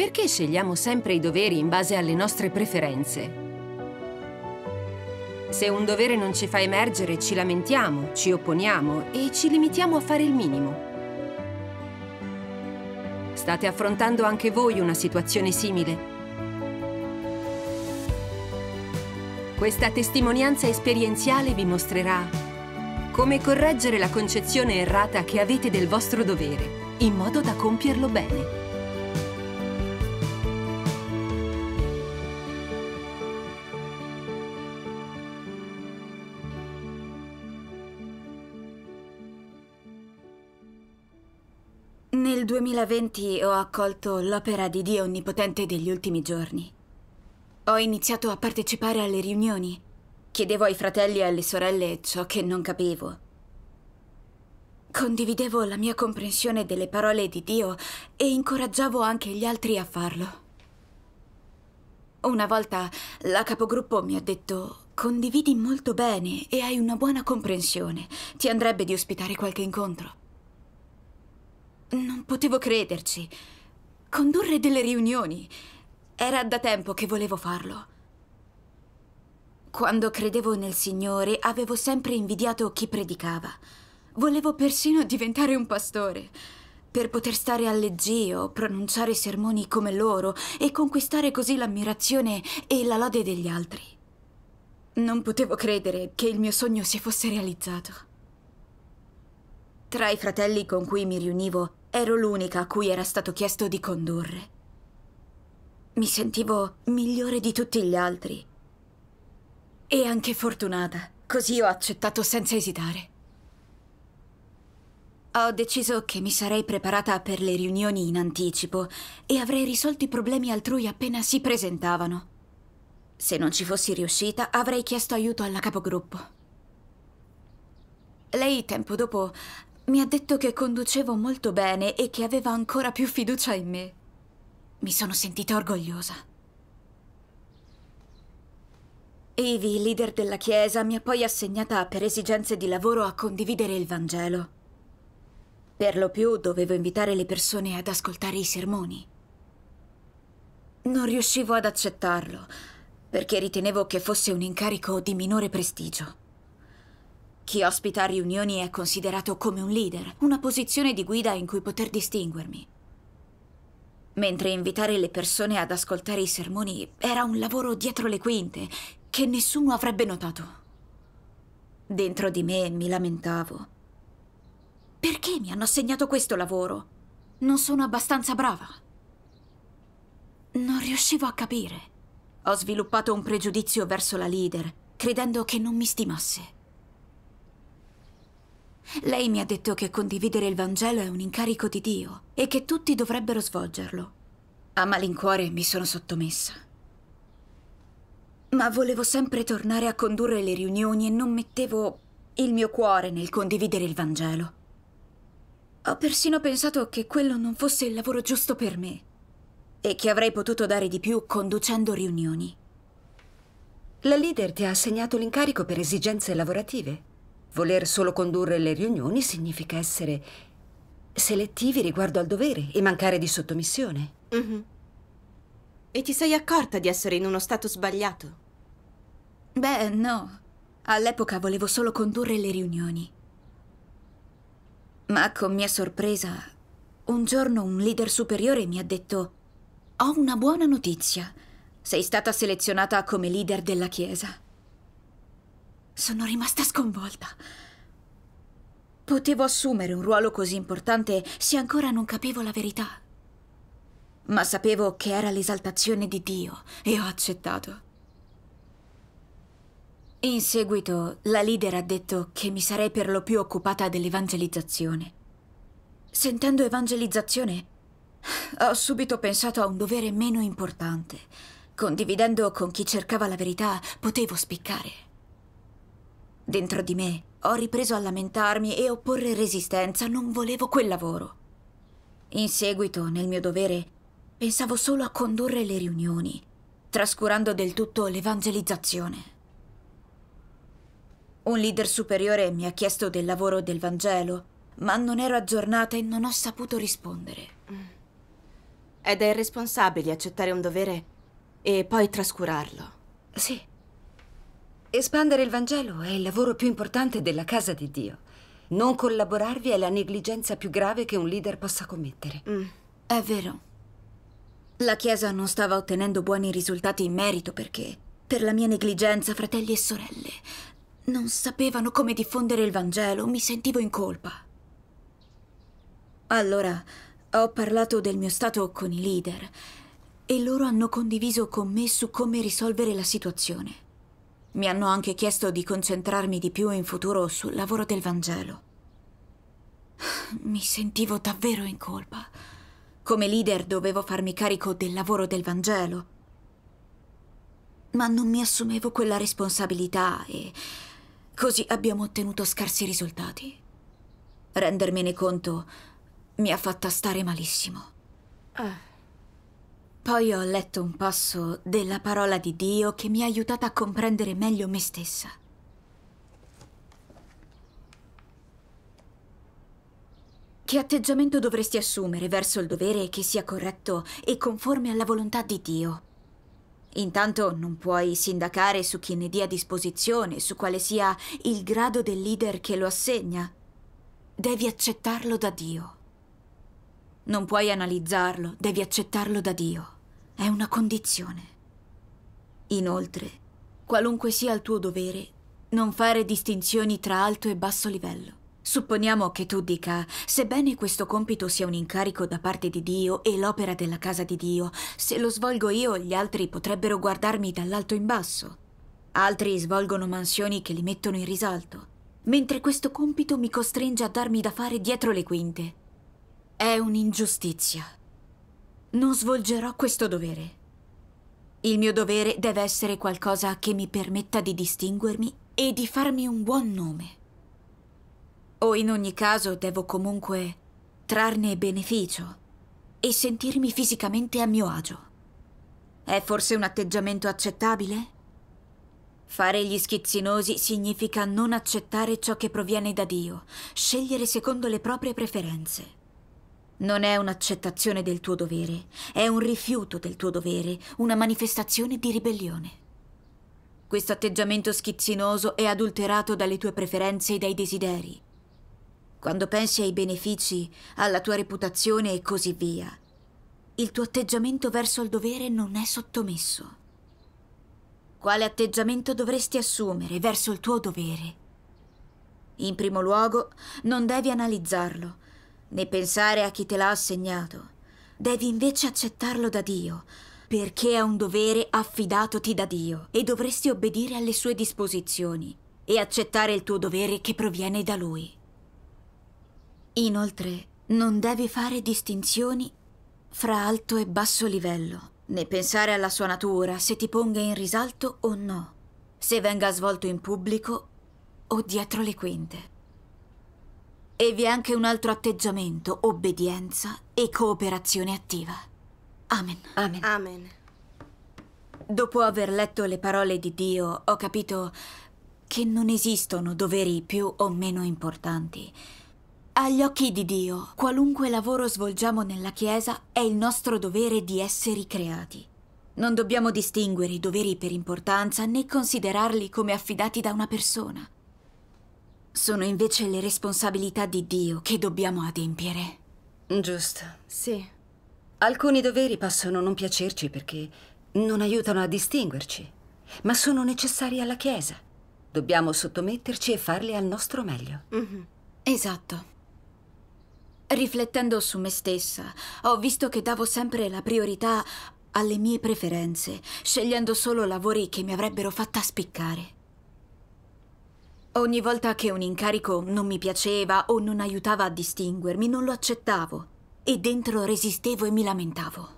Perché scegliamo sempre i doveri in base alle nostre preferenze? Se un dovere non ci fa emergere, ci lamentiamo, ci opponiamo e ci limitiamo a fare il minimo. State affrontando anche voi una situazione simile? Questa testimonianza esperienziale vi mostrerà come correggere la concezione errata che avete del vostro dovere, in modo da compierlo bene. 2020 ho accolto l'opera di Dio Onnipotente degli ultimi giorni. Ho iniziato a partecipare alle riunioni. Chiedevo ai fratelli e alle sorelle ciò che non capivo. Condividevo la mia comprensione delle parole di Dio e incoraggiavo anche gli altri a farlo. Una volta la capogruppo mi ha detto condividi molto bene e hai una buona comprensione. Ti andrebbe di ospitare qualche incontro. Non potevo crederci. Condurre delle riunioni. Era da tempo che volevo farlo. Quando credevo nel Signore, avevo sempre invidiato chi predicava. Volevo persino diventare un pastore, per poter stare alleggio, pronunciare sermoni come loro e conquistare così l'ammirazione e la lode degli altri. Non potevo credere che il mio sogno si fosse realizzato. Tra i fratelli con cui mi riunivo, Ero l'unica a cui era stato chiesto di condurre. Mi sentivo migliore di tutti gli altri. E anche fortunata. Così ho accettato senza esitare. Ho deciso che mi sarei preparata per le riunioni in anticipo e avrei risolto i problemi altrui appena si presentavano. Se non ci fossi riuscita, avrei chiesto aiuto alla capogruppo. Lei, tempo dopo, mi ha detto che conducevo molto bene e che aveva ancora più fiducia in me. Mi sono sentita orgogliosa. Ivi, leader della chiesa, mi ha poi assegnata per esigenze di lavoro a condividere il Vangelo. Per lo più dovevo invitare le persone ad ascoltare i sermoni. Non riuscivo ad accettarlo, perché ritenevo che fosse un incarico di minore prestigio. Chi ospita riunioni è considerato come un leader, una posizione di guida in cui poter distinguermi. Mentre invitare le persone ad ascoltare i sermoni era un lavoro dietro le quinte che nessuno avrebbe notato. Dentro di me mi lamentavo. Perché mi hanno assegnato questo lavoro? Non sono abbastanza brava. Non riuscivo a capire. Ho sviluppato un pregiudizio verso la leader, credendo che non mi stimasse. Lei mi ha detto che condividere il Vangelo è un incarico di Dio e che tutti dovrebbero svolgerlo. A malincuore mi sono sottomessa. Ma volevo sempre tornare a condurre le riunioni e non mettevo il mio cuore nel condividere il Vangelo. Ho persino pensato che quello non fosse il lavoro giusto per me e che avrei potuto dare di più conducendo riunioni. La leader ti ha assegnato l'incarico per esigenze lavorative? Voler solo condurre le riunioni significa essere selettivi riguardo al dovere e mancare di sottomissione. Mm -hmm. E ti sei accorta di essere in uno stato sbagliato? Beh, no. All'epoca volevo solo condurre le riunioni. Ma con mia sorpresa, un giorno un leader superiore mi ha detto «Ho una buona notizia. Sei stata selezionata come leader della Chiesa». Sono rimasta sconvolta. Potevo assumere un ruolo così importante se ancora non capivo la verità. Ma sapevo che era l'esaltazione di Dio e ho accettato. In seguito, la leader ha detto che mi sarei per lo più occupata dell'evangelizzazione. Sentendo evangelizzazione, ho subito pensato a un dovere meno importante. Condividendo con chi cercava la verità, potevo spiccare. Dentro di me ho ripreso a lamentarmi e opporre resistenza, non volevo quel lavoro. In seguito, nel mio dovere, pensavo solo a condurre le riunioni, trascurando del tutto l'evangelizzazione. Un leader superiore mi ha chiesto del lavoro del Vangelo, ma non ero aggiornata e non ho saputo rispondere. Ed è irresponsabile accettare un dovere e poi trascurarlo. Sì. Espandere il Vangelo è il lavoro più importante della casa di Dio. Non collaborarvi è la negligenza più grave che un leader possa commettere. Mm, è vero. La Chiesa non stava ottenendo buoni risultati in merito perché, per la mia negligenza, fratelli e sorelle, non sapevano come diffondere il Vangelo, mi sentivo in colpa. Allora, ho parlato del mio stato con i leader e loro hanno condiviso con me su come risolvere la situazione. Mi hanno anche chiesto di concentrarmi di più in futuro sul lavoro del Vangelo. Mi sentivo davvero in colpa. Come leader dovevo farmi carico del lavoro del Vangelo. Ma non mi assumevo quella responsabilità e così abbiamo ottenuto scarsi risultati. Rendermene conto mi ha fatta stare malissimo. Ah. Poi ho letto un passo della parola di Dio che mi ha aiutata a comprendere meglio me stessa. Che atteggiamento dovresti assumere verso il dovere che sia corretto e conforme alla volontà di Dio? Intanto non puoi sindacare su chi ne dia disposizione, su quale sia il grado del leader che lo assegna. Devi accettarlo da Dio. Non puoi analizzarlo, devi accettarlo da Dio. È una condizione. Inoltre, qualunque sia il tuo dovere, non fare distinzioni tra alto e basso livello. Supponiamo che tu dica, sebbene questo compito sia un incarico da parte di Dio e l'opera della casa di Dio, se lo svolgo io gli altri potrebbero guardarmi dall'alto in basso. Altri svolgono mansioni che li mettono in risalto, mentre questo compito mi costringe a darmi da fare dietro le quinte. È un'ingiustizia. Non svolgerò questo dovere. Il mio dovere deve essere qualcosa che mi permetta di distinguermi e di farmi un buon nome. O in ogni caso devo comunque trarne beneficio e sentirmi fisicamente a mio agio. È forse un atteggiamento accettabile? Fare gli schizzinosi significa non accettare ciò che proviene da Dio, scegliere secondo le proprie preferenze. Non è un'accettazione del tuo dovere, è un rifiuto del tuo dovere, una manifestazione di ribellione. Questo atteggiamento schizzinoso è adulterato dalle tue preferenze e dai desideri. Quando pensi ai benefici, alla tua reputazione e così via, il tuo atteggiamento verso il dovere non è sottomesso. Quale atteggiamento dovresti assumere verso il tuo dovere? In primo luogo, non devi analizzarlo, né pensare a chi te l'ha assegnato. Devi invece accettarlo da Dio, perché è un dovere affidatoti da Dio e dovresti obbedire alle sue disposizioni e accettare il tuo dovere che proviene da Lui. Inoltre, non devi fare distinzioni fra alto e basso livello, né pensare alla sua natura, se ti ponga in risalto o no, se venga svolto in pubblico o dietro le quinte. E vi è anche un altro atteggiamento, obbedienza e cooperazione attiva. Amen. Amen. Amen. Dopo aver letto le parole di Dio, ho capito che non esistono doveri più o meno importanti. Agli occhi di Dio, qualunque lavoro svolgiamo nella Chiesa è il nostro dovere di esseri creati. Non dobbiamo distinguere i doveri per importanza né considerarli come affidati da una persona. Sono invece le responsabilità di Dio che dobbiamo adempiere. Giusto. Sì. Alcuni doveri possono non piacerci perché non aiutano a distinguerci, ma sono necessari alla Chiesa. Dobbiamo sottometterci e farli al nostro meglio. Mm -hmm. Esatto. Riflettendo su me stessa, ho visto che davo sempre la priorità alle mie preferenze, scegliendo solo lavori che mi avrebbero fatta spiccare. Ogni volta che un incarico non mi piaceva o non aiutava a distinguermi, non lo accettavo e dentro resistevo e mi lamentavo.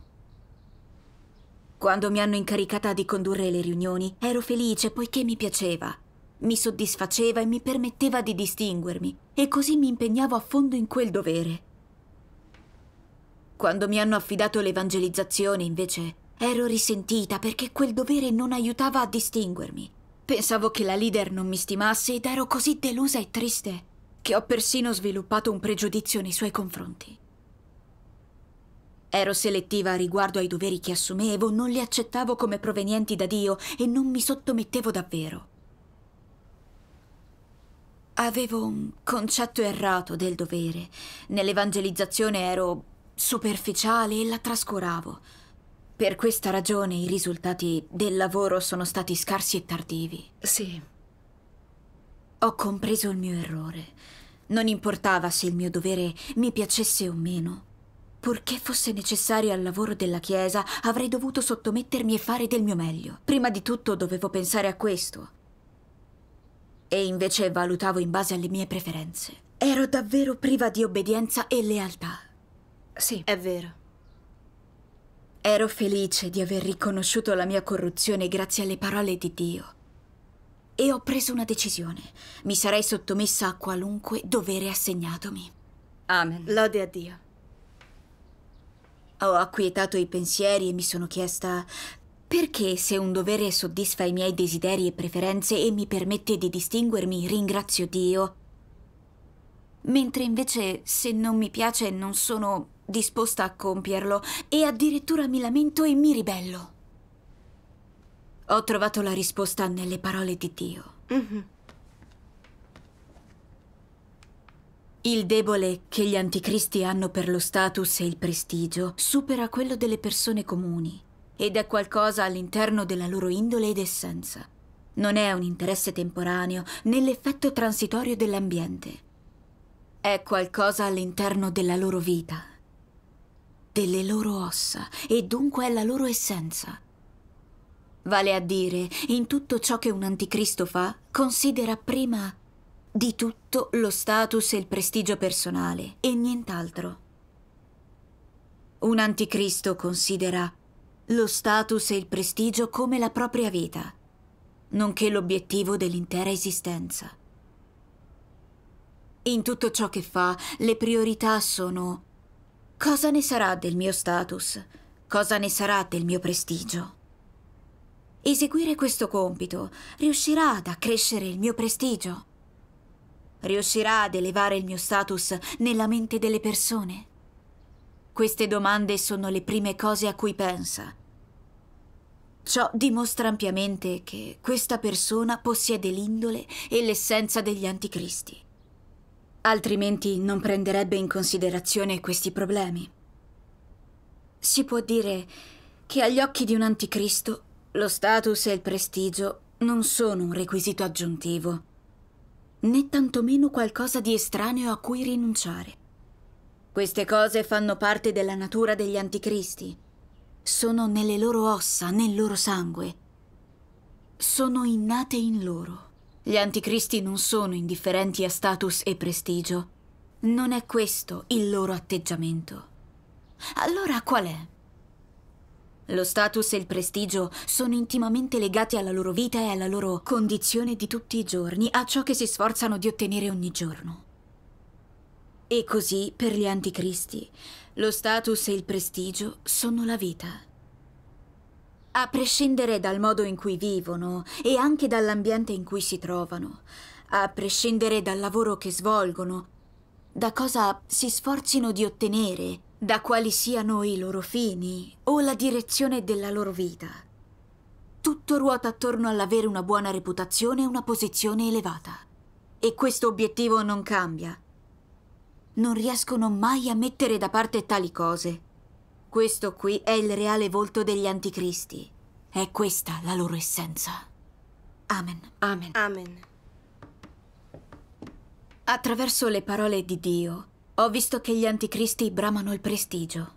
Quando mi hanno incaricata di condurre le riunioni, ero felice poiché mi piaceva. Mi soddisfaceva e mi permetteva di distinguermi, e così mi impegnavo a fondo in quel dovere. Quando mi hanno affidato l'evangelizzazione, invece, ero risentita perché quel dovere non aiutava a distinguermi. Pensavo che la leader non mi stimasse ed ero così delusa e triste che ho persino sviluppato un pregiudizio nei suoi confronti. Ero selettiva riguardo ai doveri che assumevo, non li accettavo come provenienti da Dio e non mi sottomettevo davvero. Avevo un concetto errato del dovere. Nell'evangelizzazione ero superficiale e la trascuravo. Per questa ragione i risultati del lavoro sono stati scarsi e tardivi. Sì. Ho compreso il mio errore. Non importava se il mio dovere mi piacesse o meno. Purché fosse necessario al lavoro della Chiesa, avrei dovuto sottomettermi e fare del mio meglio. Prima di tutto dovevo pensare a questo. E invece valutavo in base alle mie preferenze. Ero davvero priva di obbedienza e lealtà. Sì, è vero. Ero felice di aver riconosciuto la mia corruzione grazie alle parole di Dio. E ho preso una decisione. Mi sarei sottomessa a qualunque dovere assegnatomi. Amen. Lode a Dio. Ho acquietato i pensieri e mi sono chiesta perché se un dovere soddisfa i miei desideri e preferenze e mi permette di distinguermi, ringrazio Dio, mentre invece se non mi piace non sono disposta a compierlo e addirittura mi lamento e mi ribello. Ho trovato la risposta nelle parole di Dio. Mm -hmm. Il debole che gli anticristi hanno per lo status e il prestigio supera quello delle persone comuni ed è qualcosa all'interno della loro indole ed essenza. Non è un interesse temporaneo né l'effetto transitorio dell'ambiente. È qualcosa all'interno della loro vita delle loro ossa e dunque è la loro essenza. Vale a dire, in tutto ciò che un anticristo fa, considera prima di tutto lo status e il prestigio personale e nient'altro. Un anticristo considera lo status e il prestigio come la propria vita, nonché l'obiettivo dell'intera esistenza. In tutto ciò che fa, le priorità sono Cosa ne sarà del mio status? Cosa ne sarà del mio prestigio? Eseguire questo compito riuscirà ad accrescere il mio prestigio? Riuscirà ad elevare il mio status nella mente delle persone? Queste domande sono le prime cose a cui pensa. Ciò dimostra ampiamente che questa persona possiede l'indole e l'essenza degli anticristi altrimenti non prenderebbe in considerazione questi problemi. Si può dire che agli occhi di un anticristo lo status e il prestigio non sono un requisito aggiuntivo, né tantomeno qualcosa di estraneo a cui rinunciare. Queste cose fanno parte della natura degli anticristi. Sono nelle loro ossa, nel loro sangue. Sono innate in loro. Gli anticristi non sono indifferenti a status e prestigio. Non è questo il loro atteggiamento. Allora qual è? Lo status e il prestigio sono intimamente legati alla loro vita e alla loro condizione di tutti i giorni, a ciò che si sforzano di ottenere ogni giorno. E così per gli anticristi, lo status e il prestigio sono la vita. A prescindere dal modo in cui vivono e anche dall'ambiente in cui si trovano, a prescindere dal lavoro che svolgono, da cosa si sforzino di ottenere, da quali siano i loro fini o la direzione della loro vita. Tutto ruota attorno all'avere una buona reputazione e una posizione elevata. E questo obiettivo non cambia. Non riescono mai a mettere da parte tali cose. Questo qui è il reale volto degli anticristi. È questa la loro essenza. Amen. Amen. Amen. Attraverso le parole di Dio, ho visto che gli anticristi bramano il prestigio.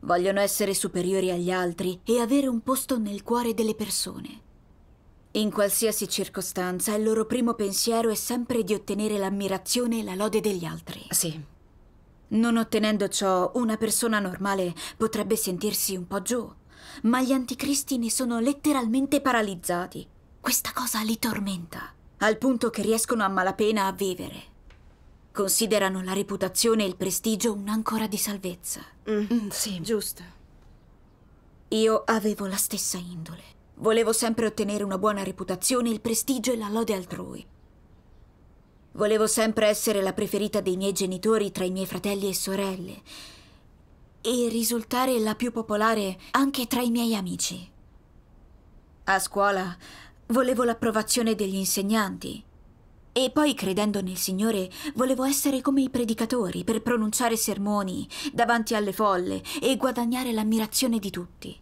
Vogliono essere superiori agli altri e avere un posto nel cuore delle persone. In qualsiasi circostanza, il loro primo pensiero è sempre di ottenere l'ammirazione e la lode degli altri. Sì. Non ottenendo ciò, una persona normale potrebbe sentirsi un po' giù, ma gli anticristi ne sono letteralmente paralizzati. Questa cosa li tormenta, al punto che riescono a malapena a vivere. Considerano la reputazione e il prestigio un'ancora di salvezza. Mm. mm sì, giusto. Io avevo la stessa indole. Volevo sempre ottenere una buona reputazione, il prestigio e la lode altrui. Volevo sempre essere la preferita dei miei genitori tra i miei fratelli e sorelle e risultare la più popolare anche tra i miei amici. A scuola volevo l'approvazione degli insegnanti e poi, credendo nel Signore, volevo essere come i predicatori per pronunciare sermoni davanti alle folle e guadagnare l'ammirazione di tutti.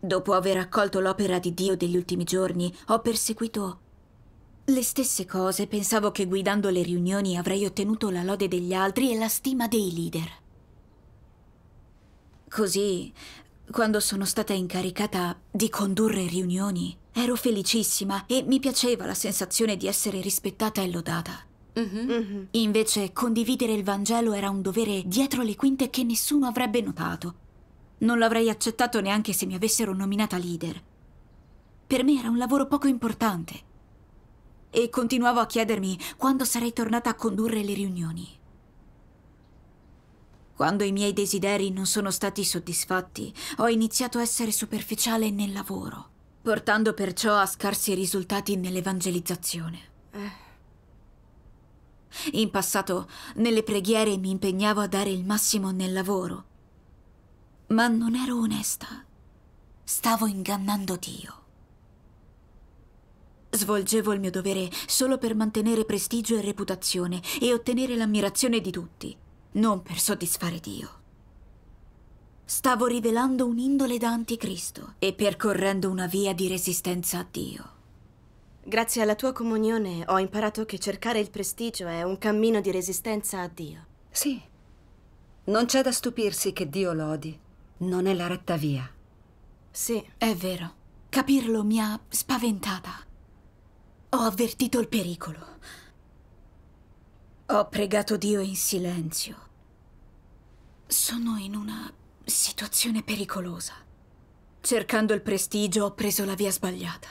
Dopo aver accolto l'opera di Dio degli ultimi giorni, ho perseguito le stesse cose pensavo che guidando le riunioni avrei ottenuto la lode degli altri e la stima dei leader. Così, quando sono stata incaricata di condurre riunioni, ero felicissima e mi piaceva la sensazione di essere rispettata e lodata. Mm-hmm. mm-hmm. Invece, condividere il Vangelo era un dovere dietro le quinte che nessuno avrebbe notato. Non l'avrei accettato neanche se mi avessero nominata leader. Per me era un lavoro poco importante. E continuavo a chiedermi quando sarei tornata a condurre le riunioni. Quando i miei desideri non sono stati soddisfatti, ho iniziato a essere superficiale nel lavoro, portando perciò a scarsi risultati nell'evangelizzazione. Eh. In passato, nelle preghiere mi impegnavo a dare il massimo nel lavoro, ma non ero onesta. Stavo ingannando Dio. Svolgevo il mio dovere solo per mantenere prestigio e reputazione e ottenere l'ammirazione di tutti, non per soddisfare Dio. Stavo rivelando un'indole da anticristo e percorrendo una via di resistenza a Dio. Grazie alla tua comunione ho imparato che cercare il prestigio è un cammino di resistenza a Dio. Sì. Non c'è da stupirsi che Dio lodi. Non è la retta via. Sì. È vero. Capirlo mi ha spaventata. Ho avvertito il pericolo. Ho pregato Dio in silenzio. Sono in una situazione pericolosa. Cercando il prestigio ho preso la via sbagliata.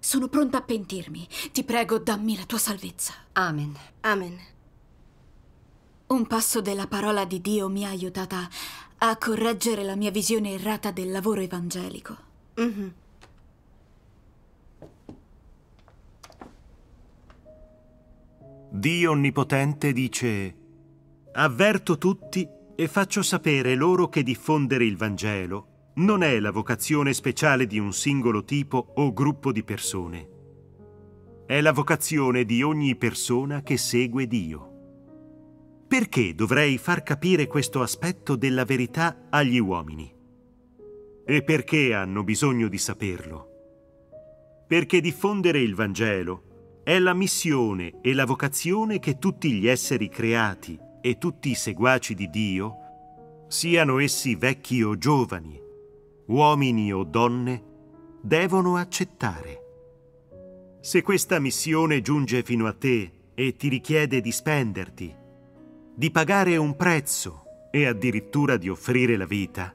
Sono pronta a pentirmi. Ti prego, dammi la tua salvezza. Amen. Amen. Un passo della parola di Dio mi ha aiutata a correggere la mia visione errata del lavoro evangelico. Mm -hmm. Dio Onnipotente dice, Avverto tutti e faccio sapere loro che diffondere il Vangelo non è la vocazione speciale di un singolo tipo o gruppo di persone. È la vocazione di ogni persona che segue Dio. Perché dovrei far capire questo aspetto della verità agli uomini? E perché hanno bisogno di saperlo? Perché diffondere il Vangelo è la missione e la vocazione che tutti gli esseri creati e tutti i seguaci di Dio, siano essi vecchi o giovani, uomini o donne, devono accettare. Se questa missione giunge fino a te e ti richiede di spenderti, di pagare un prezzo e addirittura di offrire la vita,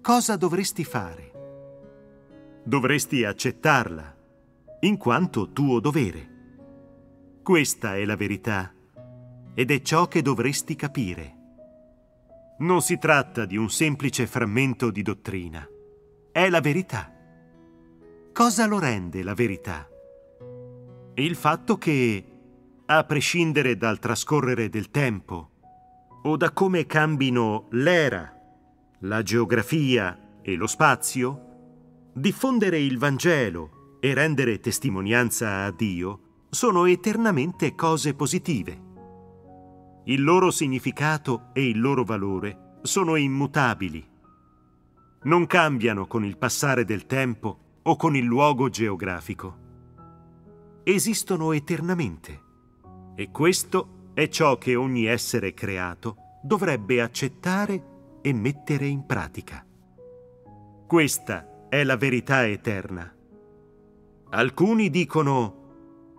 cosa dovresti fare? Dovresti accettarla, in quanto tuo dovere. Questa è la verità ed è ciò che dovresti capire. Non si tratta di un semplice frammento di dottrina, è la verità. Cosa lo rende la verità? Il fatto che, a prescindere dal trascorrere del tempo o da come cambino l'era, la geografia e lo spazio, diffondere il Vangelo e rendere testimonianza a Dio sono eternamente cose positive. Il loro significato e il loro valore sono immutabili. Non cambiano con il passare del tempo o con il luogo geografico. Esistono eternamente. E questo è ciò che ogni essere creato dovrebbe accettare e mettere in pratica. Questa è la verità eterna. Alcuni dicono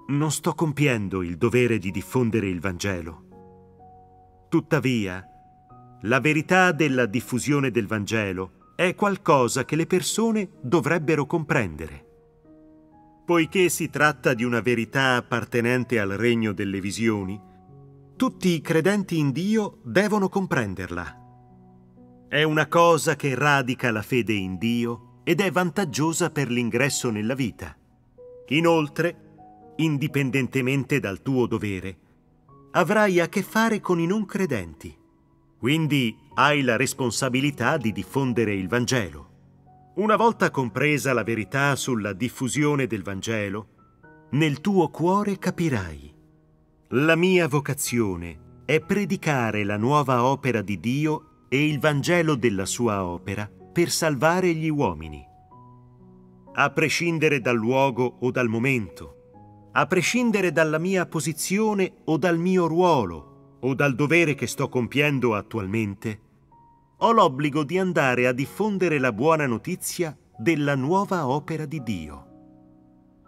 non sto compiendo il dovere di diffondere il Vangelo. Tuttavia, la verità della diffusione del Vangelo è qualcosa che le persone dovrebbero comprendere. Poiché si tratta di una verità appartenente al regno delle visioni, tutti i credenti in Dio devono comprenderla. È una cosa che radica la fede in Dio ed è vantaggiosa per l'ingresso nella vita. Inoltre, indipendentemente dal tuo dovere, avrai a che fare con i non credenti. Quindi hai la responsabilità di diffondere il Vangelo. Una volta compresa la verità sulla diffusione del Vangelo, nel tuo cuore capirai. La mia vocazione è predicare la nuova opera di Dio e il Vangelo della sua opera per salvare gli uomini. A prescindere dal luogo o dal momento, a prescindere dalla mia posizione o dal mio ruolo o dal dovere che sto compiendo attualmente, ho l'obbligo di andare a diffondere la buona notizia della nuova opera di Dio.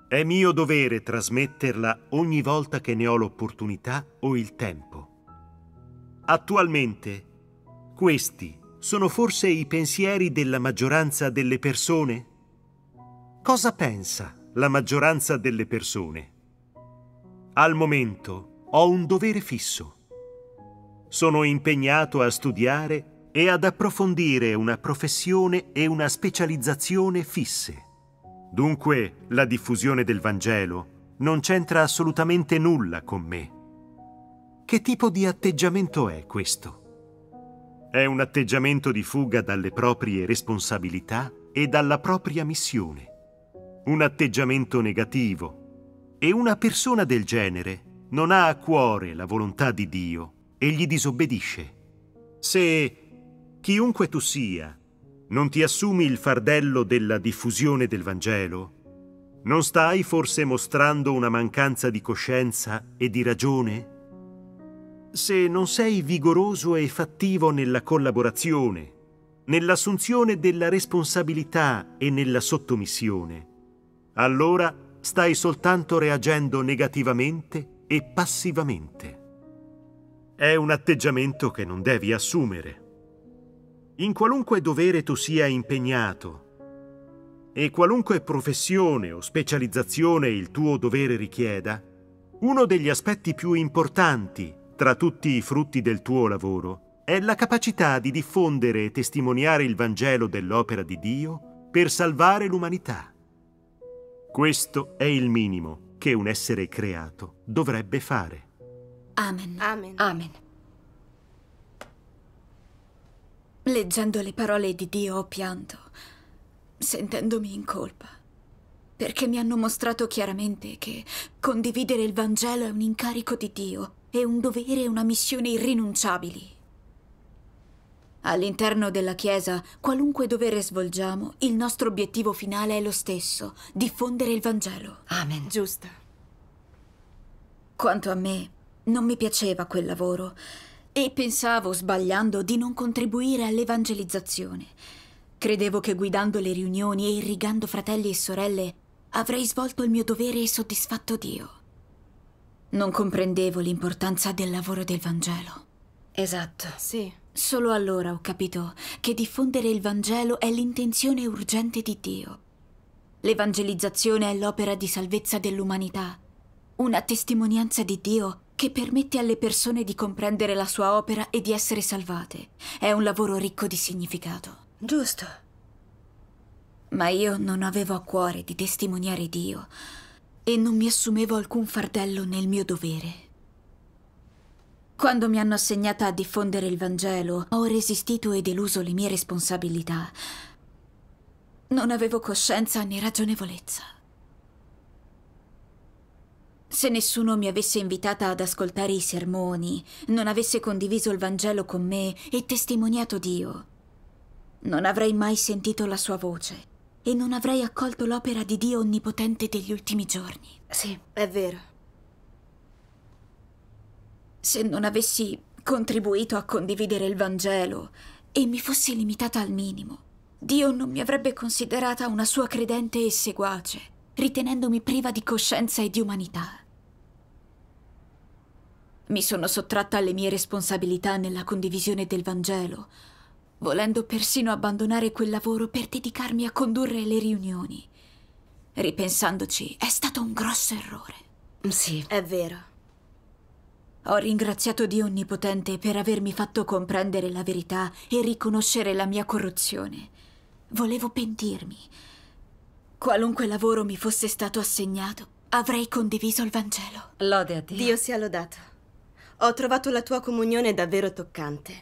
È mio dovere trasmetterla ogni volta che ne ho l'opportunità o il tempo. Attualmente, questi sono forse i pensieri della maggioranza delle persone? Cosa pensa la maggioranza delle persone? Al momento ho un dovere fisso. Sono impegnato a studiare e ad approfondire una professione e una specializzazione fisse. Dunque, la diffusione del Vangelo non c'entra assolutamente nulla con me. Che tipo di atteggiamento è questo? È un atteggiamento di fuga dalle proprie responsabilità e dalla propria missione. Un atteggiamento negativo e una persona del genere non ha a cuore la volontà di Dio e gli disobbedisce. Se, chiunque tu sia, non ti assumi il fardello della diffusione del Vangelo, non stai forse mostrando una mancanza di coscienza e di ragione? Se non sei vigoroso e fattivo nella collaborazione, nell'assunzione della responsabilità e nella sottomissione, allora stai soltanto reagendo negativamente e passivamente. È un atteggiamento che non devi assumere. In qualunque dovere tu sia impegnato e qualunque professione o specializzazione il tuo dovere richieda, uno degli aspetti più importanti tra tutti i frutti del tuo lavoro è la capacità di diffondere e testimoniare il Vangelo dell'opera di Dio per salvare l'umanità. Questo è il minimo che un essere creato dovrebbe fare. Amen. Amen. Amen. Leggendo le parole di Dio ho pianto, sentendomi in colpa, perché mi hanno mostrato chiaramente che condividere il Vangelo è un incarico di Dio, è un dovere e una missione irrinunciabili. All'interno della Chiesa, qualunque dovere svolgiamo, il nostro obiettivo finale è lo stesso, diffondere il Vangelo. Amen. Giusto. Quanto a me, non mi piaceva quel lavoro e pensavo, sbagliando, di non contribuire all'evangelizzazione. Credevo che guidando le riunioni e irrigando fratelli e sorelle avrei svolto il mio dovere e soddisfatto Dio. Non comprendevo l'importanza del lavoro del Vangelo. Esatto. Sì. Solo allora ho capito che diffondere il Vangelo è l'intenzione urgente di Dio. L'evangelizzazione è l'opera di salvezza dell'umanità, una testimonianza di Dio che permette alle persone di comprendere la sua opera e di essere salvate. È un lavoro ricco di significato. Giusto. Ma io non avevo a cuore di testimoniare Dio e non mi assumevo alcun fardello nel mio dovere. Quando mi hanno assegnata a diffondere il Vangelo, ho resistito e deluso le mie responsabilità. Non avevo coscienza né ragionevolezza. Se nessuno mi avesse invitata ad ascoltare i sermoni, non avesse condiviso il Vangelo con me e testimoniato Dio, non avrei mai sentito la sua voce e non avrei accolto l'opera di Dio Onnipotente degli ultimi giorni. Sì, è vero se non avessi contribuito a condividere il Vangelo e mi fossi limitata al minimo, Dio non mi avrebbe considerata una sua credente e seguace, ritenendomi priva di coscienza e di umanità. Mi sono sottratta alle mie responsabilità nella condivisione del Vangelo, volendo persino abbandonare quel lavoro per dedicarmi a condurre le riunioni. Ripensandoci, è stato un grosso errore. Sì, è vero. Ho ringraziato Dio Onnipotente per avermi fatto comprendere la verità e riconoscere la mia corruzione. Volevo pentirmi. Qualunque lavoro mi fosse stato assegnato, avrei condiviso il Vangelo. Lode a Dio. Dio sia lodato. Ho trovato la tua comunione davvero toccante.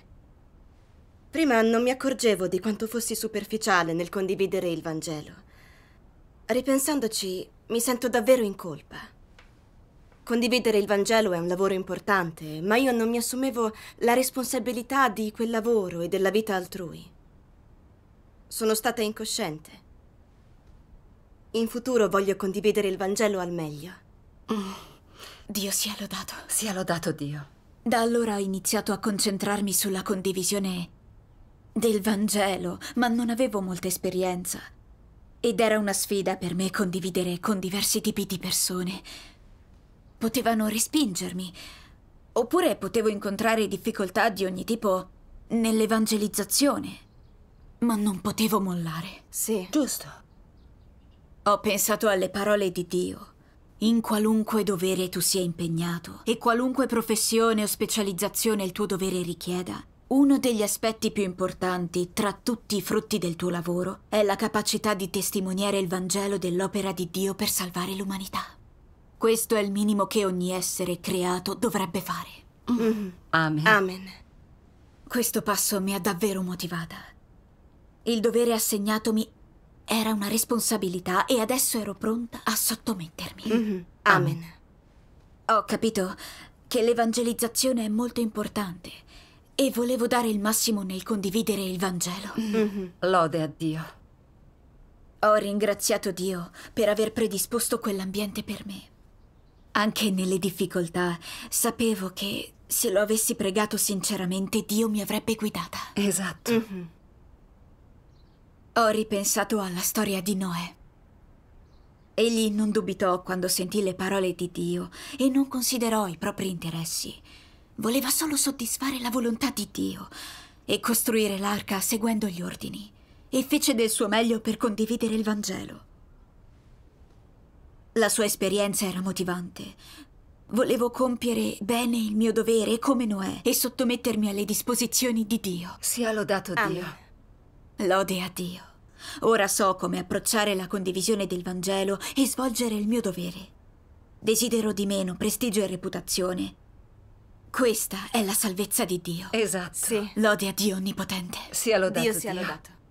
Prima non mi accorgevo di quanto fossi superficiale nel condividere il Vangelo. Ripensandoci, mi sento davvero in colpa. Condividere il Vangelo è un lavoro importante, ma io non mi assumevo la responsabilità di quel lavoro e della vita altrui. Sono stata incosciente. In futuro voglio condividere il Vangelo al meglio. Mm. Dio sia lodato. Sia lodato Dio. Da allora ho iniziato a concentrarmi sulla condivisione del Vangelo, ma non avevo molta esperienza. Ed era una sfida per me condividere con diversi tipi di persone potevano respingermi. Oppure potevo incontrare difficoltà di ogni tipo nell'evangelizzazione. Ma non potevo mollare. Sì. Giusto. Ho pensato alle parole di Dio. In qualunque dovere tu sia impegnato e qualunque professione o specializzazione il tuo dovere richieda, uno degli aspetti più importanti tra tutti i frutti del tuo lavoro è la capacità di testimoniare il Vangelo dell'opera di Dio per salvare l'umanità. Questo è il minimo che ogni essere creato dovrebbe fare. Mm. Amen. Amen. Questo passo mi ha davvero motivata. Il dovere assegnatomi era una responsabilità e adesso ero pronta a sottomettermi. Mm -hmm. Amen. Ho capito che l'evangelizzazione è molto importante e volevo dare il massimo nel condividere il Vangelo. Mm -hmm. Lode a Dio. Ho ringraziato Dio per aver predisposto quell'ambiente per me. Anche nelle difficoltà sapevo che se lo avessi pregato sinceramente Dio mi avrebbe guidata. Esatto. Mm -hmm. Ho ripensato alla storia di Noè. Egli non dubitò quando sentì le parole di Dio e non considerò i propri interessi. Voleva solo soddisfare la volontà di Dio e costruire l'arca seguendo gli ordini. E fece del suo meglio per condividere il Vangelo. La sua esperienza era motivante. Volevo compiere bene il mio dovere come Noè e sottomettermi alle disposizioni di Dio. Sia lodato Dio. Amen. Lode a Dio. Ora so come approcciare la condivisione del Vangelo e svolgere il mio dovere. Desidero di meno prestigio e reputazione. Questa è la salvezza di Dio. Esatto. Sì. Lode a Dio onnipotente. Sia lodato Dio. Dio sia lodato.